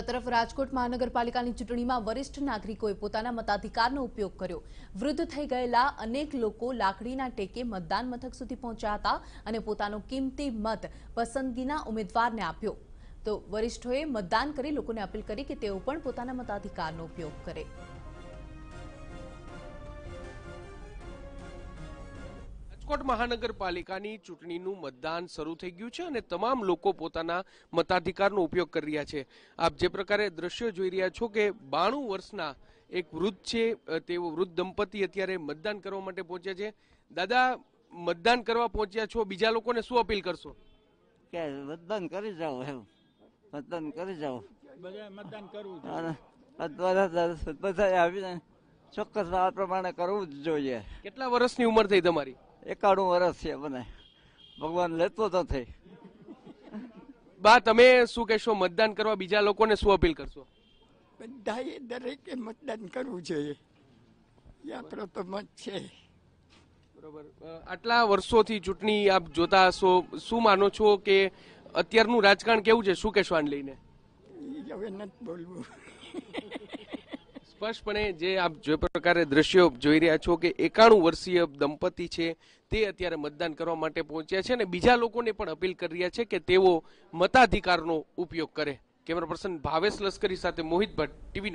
તરફ રાજકોટ મહાનગરપાલિકાની ચૂંટણીમાં વરિષ્ઠ નાગરિકોએ પોતાના મતાધિકારનો ઉપયોગ કર્યો વૃદ્ધ થઈ ગયેલા અનેક લોકો લાકડીના ટેકે મતદાન મથક સુધી પહોંચ્યા હતા અને પોતાનો કિંમતી મત પસંદગીના ઉમેદવારને આપ્યો તો વરિષ્ઠોએ મતદાન કરી લોકોને અપીલ કરી કે તેઓ પણ પોતાના મતાધિકારનો ઉપયોગ કરે રાજકોટ મહાનગરપાલિકાની ચૂંટણીનું મતદાન શરૂ થઈ ગયું છે અને તમામ લોકો પોતાના મતાધિકારનો ઉપયોગ કરી રહ્યા છે આપ જે પ્રકારે દ્રશ્યો જોઈ રહ્યા છો કે બાણું વર્ષના એક વૃદ્ધ છે તેઓ વૃદ્ધ દંપતી અત્યારે મતદાન કરવા માટે પહોંચ્યા છે દાદા મતદાન કરવા પહોંચ્યા છો બીજા લોકોને શું અપીલ કરશો કે મતદાન કરી જાઓ એમ મતદાન કરી જાઓ મતદાન કરવું બધા આવીને ચોક્કસ આ પ્રમાણે કરવું જ જોઈએ કેટલા વર્ષની ઉંમર થઈ તમારી એકાણું વર્ષ છે મને ભગવાન લેતો નથી બા તમે શું કહેશો મતદાન કરવા બીજા લોકોને શું અપીલ કરશો બધાએ દરેકે મતદાન કરવું જોઈએ એ આપણો તો મત છે બરોબર આટલા વર્ષોથી ચૂંટણી આપ જોતા હશો શું માનો છો કે અત્યારનું રાજકારણ કેવું છે શું કહેશો આને લઈને હવે નથી બોલવું સ્પષ્ટપણે જે આપ જે પ્રકારે દ્રશ્યો જોઈ રહ્યા છો કે એકાણું વર્ષીય દંપતી છે તે અત્યારે મતદાન કરવા માટે પહોંચ્યા છે અને બીજા લોકોને પણ અપીલ કરી રહ્યા છે કે તેઓ મતાધિકારનો ઉપયોગ કરે કેમેરા પર્સન ભાવેશ લશ્કરી સાથે મોહિત ભટ્ટ ટીવી